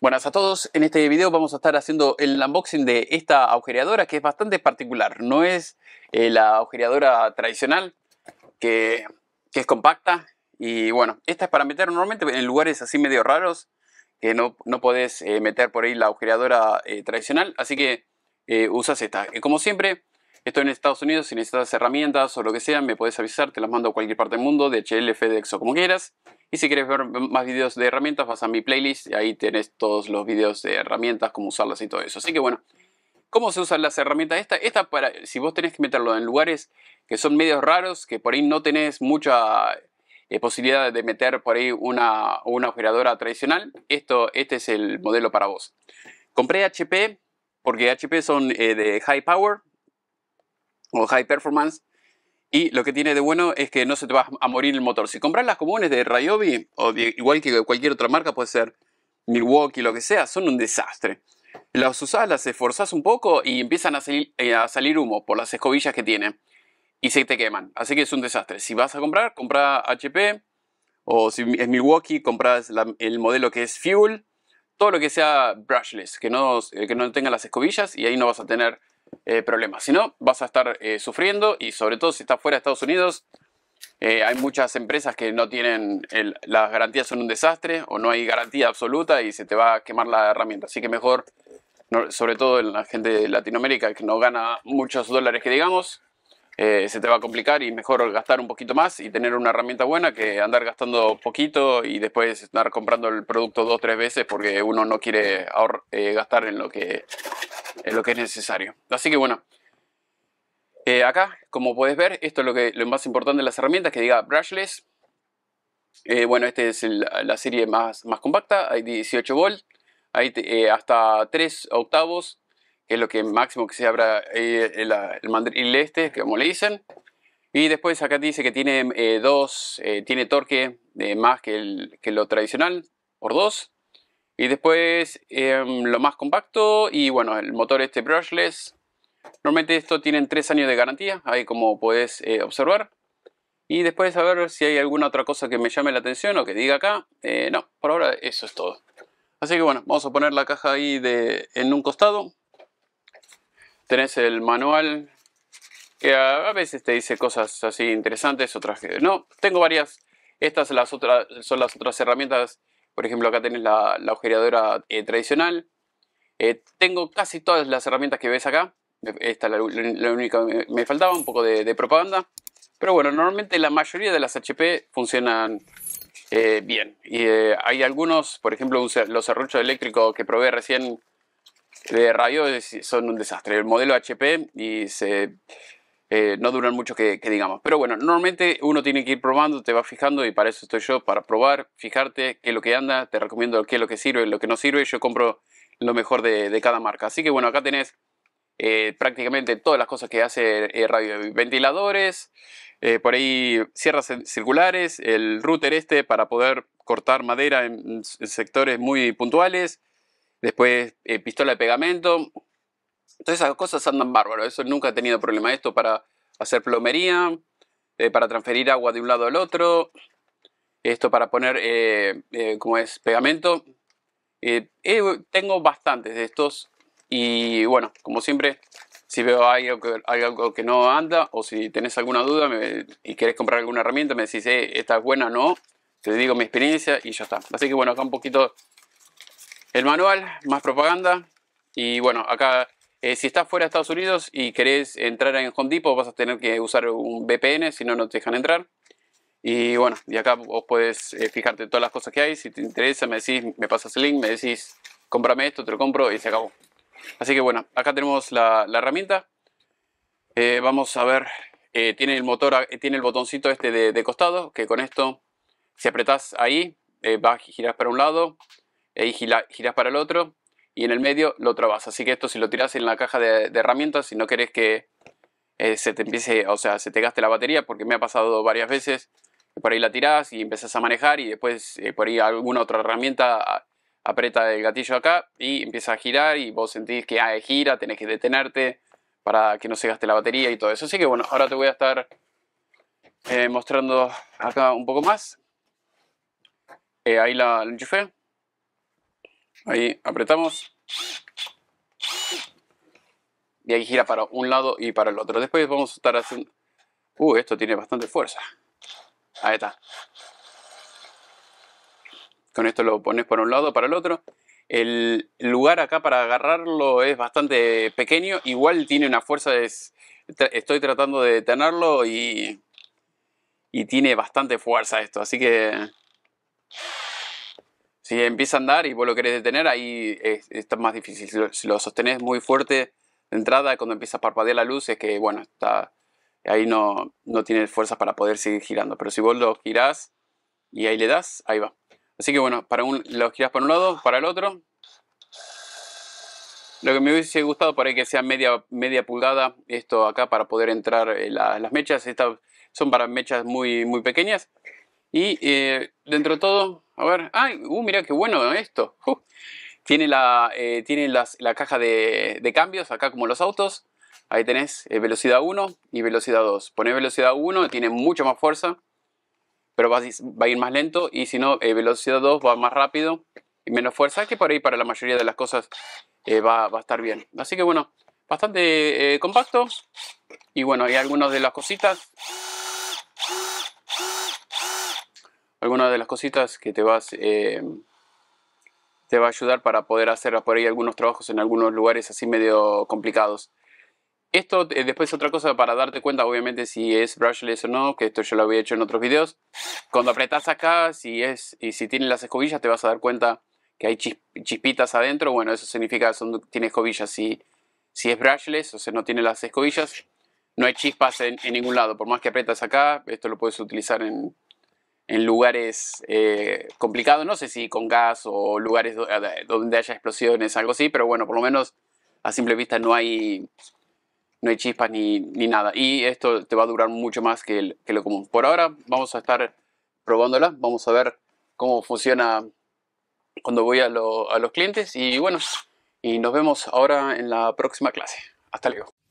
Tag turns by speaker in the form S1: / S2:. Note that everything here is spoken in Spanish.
S1: Buenas a todos, en este video vamos a estar haciendo el unboxing de esta agujereadora que es bastante particular, no es eh, la agujereadora tradicional que, es compacta y bueno, esta es para meter normalmente en lugares así medio raros que no, no podés eh, meter por ahí la agujereadora eh, tradicional, así que usas esta. como siempre, estoy en Estados Unidos, si necesitas herramientas o lo que sea, me puedes avisar, te las mando a cualquier parte del mundo, de DHL, FedEx o como quieras. Y si quieres ver más videos de herramientas, vas a mi playlist y ahí tienes todos los videos de herramientas, cómo usarlas y todo eso. Así que bueno, ¿cómo se usan las herramientas? Esta, esta para, si vos tenés que meterlo en lugares que son medios raros, que por ahí no tenés mucha eh, posibilidad de meter por ahí una, una operadora tradicional, esto, este es el modelo para vos. Compré HP porque HP son eh, de high power o high performance y lo que tiene de bueno es que no se te va a morir el motor. Si compras las comunes de Ryobi, o igual que cualquier otra marca, puede ser Milwaukee, lo que sea, son un desastre. Las usas, las esforzas un poco y empiezan a salir, eh, a salir humo por las escobillas que tienen. Y se te queman. Así que es un desastre. Si vas a comprar, compra HP. O si es Milwaukee, compras el modelo que es Fuel. Todo lo que sea brushless, que no, eh, que no tenga las escobillas y ahí no vas a tener eh, problemas. Si no, vas a estar eh, sufriendo y sobre todo si estás fuera de Estados Unidos, eh, hay muchas empresas que no tienen, las garantías son un desastre o no hay garantía absoluta y se te va a quemar la herramienta. Así que mejor, sobre todo en la gente de Latinoamérica que no gana muchos dólares que digamos, se te va a complicar y mejor gastar un poquito más y tener una herramienta buena que andar gastando poquito y después estar comprando el producto dos o tres veces porque uno no quiere gastar en lo que es lo que es necesario. Así que bueno, eh, acá, como puedes ver, esto es lo, que, más importante de las herramientas, que diga brushless. Eh, bueno, esta es la serie más, más compacta, hay 18 volt, hay eh, hasta 3 octavos, que es lo que máximo que se abra el, mandril este, como le dicen. Y después acá dice que tiene, dos, tiene torque más que, el, que lo tradicional, por dos y después em, lo más compacto y bueno, el motor este brushless. Normalmente esto tienen tres años de garantía, ahí como podés eh, observar. Y después a ver si hay alguna otra cosa que me llame la atención o que diga acá. Eh, no, por ahora eso es todo. Así que bueno, vamos a poner la caja ahí de, en un costado. Tenés el manual. Que a, veces te dice cosas así interesantes, otras que no. Tengo varias. Estas las, otras, son las otras herramientas por ejemplo, acá tenés la, la agujereadora eh, tradicional. Eh, tengo casi todas las herramientas que ves acá. Esta es la, única que me faltaba, un poco de, propaganda. Pero bueno, normalmente la mayoría de las HP funcionan eh, bien. Y hay algunos, por ejemplo, los serruchos eléctricos que probé recién de radio son un desastre. El modelo HP y se eh, no duran mucho que, digamos. Pero bueno, normalmente uno tiene que ir probando, te va fijando y para eso estoy yo, para probar, fijarte qué es lo que anda, te recomiendo qué es lo que sirve, lo que no sirve, yo compro lo mejor de, cada marca. Así que bueno, acá tenés eh, prácticamente todas las cosas que hace eh, radio, ventiladores, por ahí sierras circulares, el router este para poder cortar madera en sectores muy puntuales, después pistola de pegamento, entonces esas cosas andan bárbaro, eso nunca he tenido problema. Esto para hacer plomería, eh, para transferir agua de un lado al otro, esto para poner, eh, eh, como es, pegamento. tengo bastantes de estos y bueno, como siempre, si veo algo que, algo que no anda o si tenés alguna duda y querés comprar alguna herramienta, me decís, esta es buena o no, te digo mi experiencia y ya está. Así que bueno, acá un poquito el manual, más propaganda y bueno, acá eh, si estás fuera de Estados Unidos y querés entrar en Home Depot, vas a tener que usar un VPN, si no, no te dejan entrar. Y bueno, y acá vos podés eh, fijarte todas las cosas que hay. Si te interesa, me decís, me pasas el link, me decís, cómprame esto, te lo compro y se acabó. Así que bueno, acá tenemos la, herramienta. Eh, vamos a ver, tiene el motor, tiene el botoncito este de, costado, que con esto, si apretás ahí, vas, y girás para un lado, ahí girás para el otro y en el medio lo trabas. Así que esto si lo tiras en la caja de, herramientas, si no querés que eh, se te empiece, o sea, se te gaste la batería, porque me ha pasado varias veces, por ahí la tirás y empezás a manejar y después eh, por ahí alguna otra herramienta aprieta el gatillo acá y empieza a girar y vos sentís que ah, gira, tenés que detenerte para que no se gaste la batería y todo eso. Así que bueno, ahora te voy a estar eh, mostrando acá un poco más. ahí la, la Ahí apretamos. Y ahí gira para un lado y para el otro. Después vamos a estar haciendo... Uh, esto tiene bastante fuerza. Ahí está. Con esto lo pones por un lado, para el otro. El lugar acá para agarrarlo es bastante pequeño. Igual tiene una fuerza. Estoy tratando de detenerlo y... Y tiene bastante fuerza esto. Así que... Si empieza a andar y vos lo querés detener, ahí es, está más difícil. Si lo, sostenés muy fuerte de entrada, cuando empieza a parpadear la luz, es que, bueno, está, ahí no, no tiene fuerzas para poder seguir girando. Pero si vos lo girás y ahí le das, ahí va. Así que bueno, para un, lo girás para un lado, para el otro. Lo que me hubiese gustado para que sea media, media pulgada esto acá para poder entrar eh, las mechas. Estas son para mechas muy, muy pequeñas. Y eh, dentro de todo, a ver, ay, uh, mira qué bueno esto. Uh, tiene, la, eh, tiene la caja de, cambios, acá como los autos. Ahí tenés eh, velocidad 1 y velocidad 2. pone velocidad 1, tiene mucha más fuerza, pero va, a ir más lento. Y si no, eh, velocidad 2 va más rápido y menos fuerza, que por ahí para la mayoría de las cosas va, va, a estar bien. Así que bueno, bastante compacto. Y bueno, hay algunas de las cositas Alguna de las cositas que te vas eh, te va a ayudar para poder hacer por ahí algunos trabajos en algunos lugares así medio complicados. Esto eh, después otra cosa para darte cuenta obviamente si es brushless o no, que esto yo lo había hecho en otros videos. Cuando apretas acá si es y si tienen las escobillas te vas a dar cuenta que hay chispitas adentro, bueno, eso significa que tiene escobillas. Si, si es brushless, o sea, no tiene las escobillas, no hay chispas en, en ningún lado. Por más que aprietas acá, esto lo puedes utilizar en, en lugares eh, complicados, no sé si con gas o lugares donde haya explosiones, algo así, pero bueno, por lo menos a simple vista no hay, no hay chispas ni, ni nada. Y esto te va a durar mucho más que, lo común. Por ahora vamos a estar probándola, vamos a ver cómo funciona cuando voy a, a los clientes y bueno, y nos vemos ahora en la próxima clase. Hasta luego.